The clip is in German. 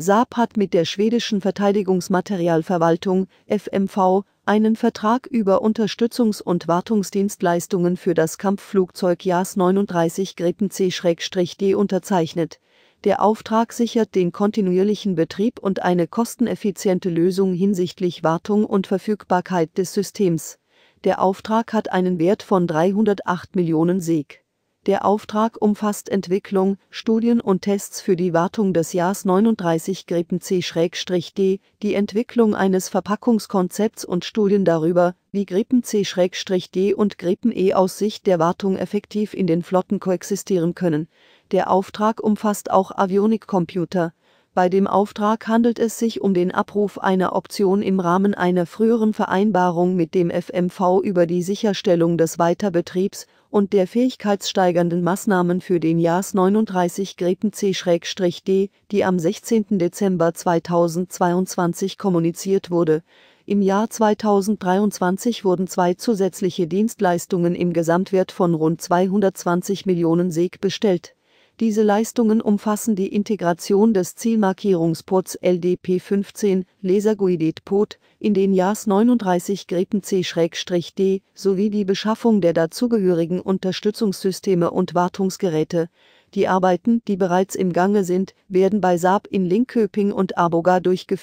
Saab hat mit der schwedischen Verteidigungsmaterialverwaltung FMV einen Vertrag über Unterstützungs- und Wartungsdienstleistungen für das Kampfflugzeug JAS 39 Gripen C-D unterzeichnet. Der Auftrag sichert den kontinuierlichen Betrieb und eine kosteneffiziente Lösung hinsichtlich Wartung und Verfügbarkeit des Systems. Der Auftrag hat einen Wert von 308 Millionen SEK. Der Auftrag umfasst Entwicklung, Studien und Tests für die Wartung des Jahres 39 Gripen C-D, die Entwicklung eines Verpackungskonzepts und Studien darüber, wie Gripen C-D und Gripen E aus Sicht der Wartung effektiv in den Flotten koexistieren können. Der Auftrag umfasst auch Avionikcomputer bei dem Auftrag handelt es sich um den Abruf einer Option im Rahmen einer früheren Vereinbarung mit dem FMV über die Sicherstellung des Weiterbetriebs und der fähigkeitssteigernden Maßnahmen für den JAS 39 Grepen C-D, die am 16. Dezember 2022 kommuniziert wurde. Im Jahr 2023 wurden zwei zusätzliche Dienstleistungen im Gesamtwert von rund 220 Millionen SEG bestellt diese Leistungen umfassen die Integration des Zielmarkierungsports LDP15 laserguided port in den JAS 39 Grepen C-D sowie die Beschaffung der dazugehörigen Unterstützungssysteme und Wartungsgeräte. Die Arbeiten, die bereits im Gange sind, werden bei Saab in Linköping und Aboga durchgeführt